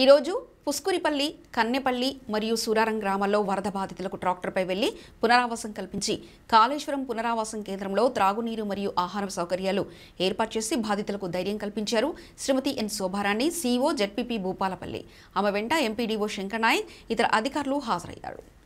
ఈరోజు పుస్కురిపల్లి కన్నెపల్లి మరియు సూరారం గ్రామాల్లో వరద బాధితులకు ట్రాక్టర్పై వెళ్లి పునరావాసం కల్పించి కాళేశ్వరం పునరావాసం కేంద్రంలో త్రాగునీరు మరియు ఆహార సౌకర్యాలు ఏర్పాటు చేసి బాధితులకు ధైర్యం కల్పించారు Shrimati N Shobharani CO ZPP Bhupalpally ఆమె వెంట ఎంపీడీఓ శంకర్ ఇతర అధికారులు హాజరయ్యారు